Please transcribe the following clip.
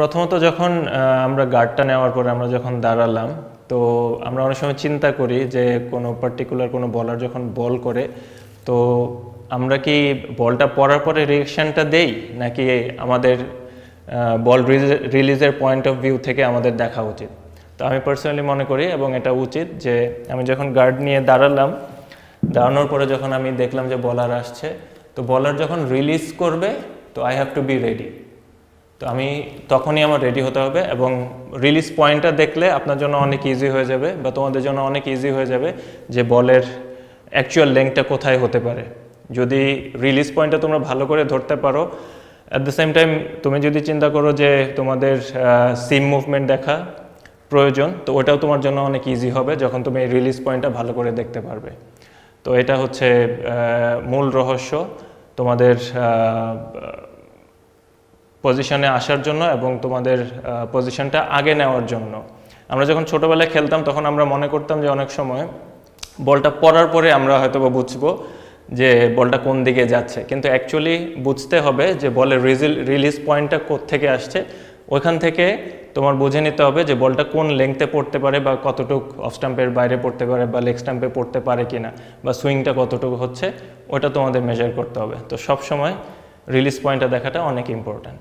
প্রথমত যখন আমরা গার্ডটা নেওয়ার পরে আমরা যখন দাঁড়ালাম তো আমরা অনেক সময় চিন্তা করি যে কোনো পার্টিকুলার কোনো বলার যখন বল করে তো আমরা কি বলটা পড়ার পরে রিয়েকশানটা দেই নাকি আমাদের বল রিলিজের পয়েন্ট অফ ভিউ থেকে আমাদের দেখা উচিত তো আমি পার্সোনালি মনে করি এবং এটা উচিত যে আমি যখন গার্ড নিয়ে দাঁড়ালাম দাঁড়ানোর পরে যখন আমি দেখলাম যে বলার আসছে তো বলার যখন রিলিজ করবে তো I have to be ready তো আমি তখনই আমার রেডি হতে হবে এবং রিলিজ পয়েন্টটা দেখলে আপনার জন্য অনেক ইজি হয়ে যাবে বা তোমাদের জন্য অনেক ইজি হয়ে যাবে যে বলের অ্যাকচুয়াল লেংথটা কোথায় হতে পারে যদি রিলিজ পয়েন্টটা তোমরা ভালো করে ধরতে পারো অ্যাট দ্য সেম টাইম তুমি যদি চিন্তা করো যে তোমাদের সিম মুভমেন্ট দেখা প্রয়োজন তো ওটাও তোমার জন্য অনেক ইজি হবে যখন তুমি রিলিজ পয়েন্টটা ভালো করে দেখতে পারবে তো এটা হচ্ছে মূল রহস্য তোমাদের পজিশনে আসার জন্য এবং তোমাদের পজিশনটা আগে নেওয়ার জন্য আমরা যখন ছোটোবেলায় খেলতাম তখন আমরা মনে করতাম যে অনেক সময় বলটা পড়ার পরে আমরা হয়তো বা বুঝবো যে বলটা কোন দিকে যাচ্ছে কিন্তু অ্যাকচুয়ালি বুঝতে হবে যে বলের রিজিল রিলিজ পয়েন্টটা থেকে আসছে ওইখান থেকে তোমার বুঝে নিতে হবে যে বলটা কোন লেংথে পড়তে পারে বা কতটুক অফ স্টাম্পের বাইরে পড়তে পারে বা লেগ স্ট্যাম্পে পড়তে পারে কি না বা সুইংটা কতটুকু হচ্ছে ওটা তোমাদের মেজার করতে হবে তো সব সময় রিলিজ পয়েন্টটা দেখাটা অনেক ইম্পর্ট্যান্ট